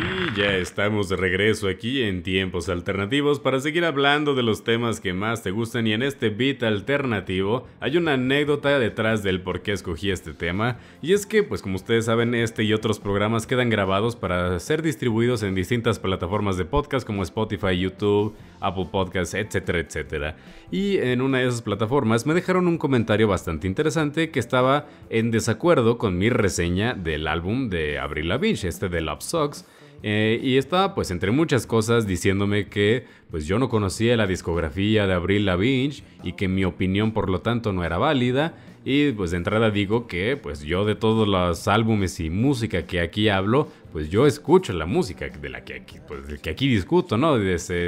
Y ya estamos de regreso aquí en Tiempos Alternativos para seguir hablando de los temas que más te gustan y en este beat alternativo hay una anécdota detrás del por qué escogí este tema y es que pues como ustedes saben este y otros programas quedan grabados para ser distribuidos en distintas plataformas de podcast como Spotify, YouTube, Apple Podcasts, etcétera, etcétera. Y en una de esas plataformas me dejaron un comentario bastante interesante que estaba en desacuerdo con mi reseña del álbum de Avril Lavigne, este de Love Socks eh, y estaba pues entre muchas cosas diciéndome que pues yo no conocía la discografía de Abril Lavigne y que mi opinión por lo tanto no era válida y pues de entrada digo que pues yo de todos los álbumes y música que aquí hablo pues yo escucho la música de la que aquí, pues, que aquí discuto, ¿no?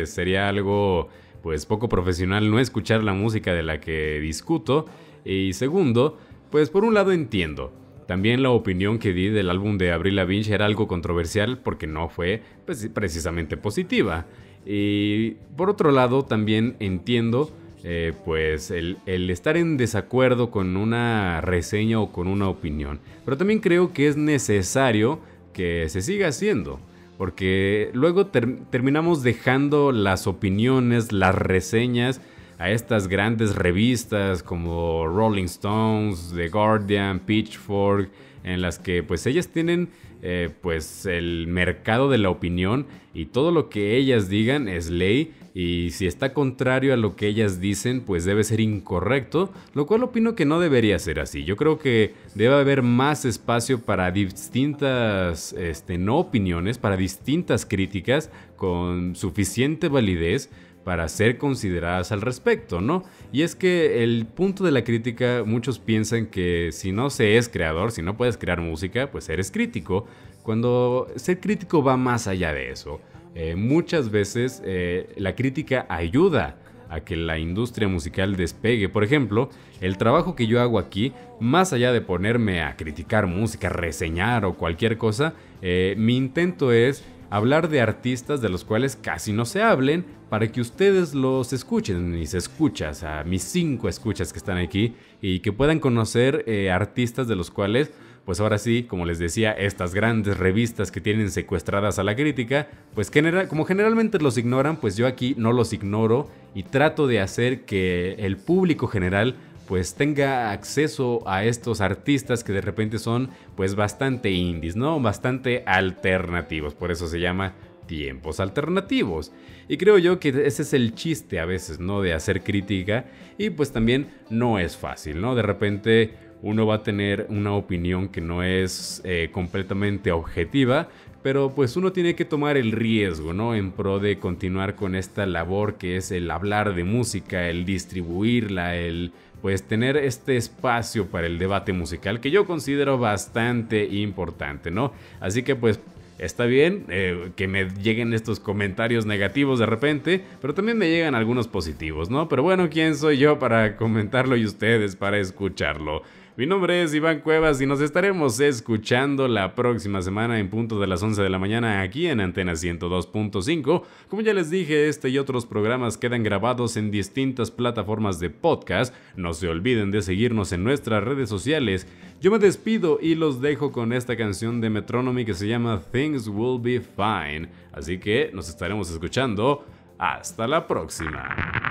sería algo pues poco profesional no escuchar la música de la que discuto y segundo pues por un lado entiendo también la opinión que di del álbum de Avril Lavigne era algo controversial porque no fue pues, precisamente positiva. Y por otro lado, también entiendo eh, pues el, estar en desacuerdo con una reseña o con una opinión. Pero también creo que es necesario que se siga haciendo. Porque luego terminamos dejando las opiniones, las reseñas a estas grandes revistas como Rolling Stones, The Guardian, Pitchfork, en las que pues ellas tienen eh, pues el mercado de la opinión y todo lo que ellas digan es ley y si está contrario a lo que ellas dicen pues debe ser incorrecto, lo cual opino que no debería ser así. Yo creo que debe haber más espacio para distintas este, no opiniones, para distintas críticas con suficiente validez para ser consideradas al respecto, ¿no? Y es que el punto de la crítica, muchos piensan que si no se es creador, si no puedes crear música, pues eres crítico, cuando ser crítico va más allá de eso. Eh, muchas veces eh, la crítica ayuda a que la industria musical despegue. Por ejemplo, el trabajo que yo hago aquí, más allá de ponerme a criticar música, reseñar o cualquier cosa, eh, mi intento es hablar de artistas de los cuales casi no se hablen para que ustedes los escuchen, mis escuchas, a mis cinco escuchas que están aquí y que puedan conocer eh, artistas de los cuales pues ahora sí, como les decía, estas grandes revistas que tienen secuestradas a la crítica, pues como generalmente los ignoran, pues yo aquí no los ignoro y trato de hacer que el público general pues tenga acceso a estos artistas que de repente son pues bastante indies, ¿no? Bastante alternativos, por eso se llama tiempos alternativos. Y creo yo que ese es el chiste a veces, ¿no? De hacer crítica y pues también no es fácil, ¿no? De repente uno va a tener una opinión que no es eh, completamente objetiva, pero pues uno tiene que tomar el riesgo, ¿no? En pro de continuar con esta labor que es el hablar de música, el distribuirla, el pues tener este espacio para el debate musical que yo considero bastante importante, ¿no? Así que pues está bien eh, que me lleguen estos comentarios negativos de repente, pero también me llegan algunos positivos, ¿no? Pero bueno, ¿quién soy yo para comentarlo y ustedes para escucharlo? Mi nombre es Iván Cuevas y nos estaremos escuchando la próxima semana en punto de las 11 de la mañana aquí en Antena 102.5. Como ya les dije, este y otros programas quedan grabados en distintas plataformas de podcast. No se olviden de seguirnos en nuestras redes sociales. Yo me despido y los dejo con esta canción de Metronomy que se llama Things Will Be Fine. Así que nos estaremos escuchando. Hasta la próxima.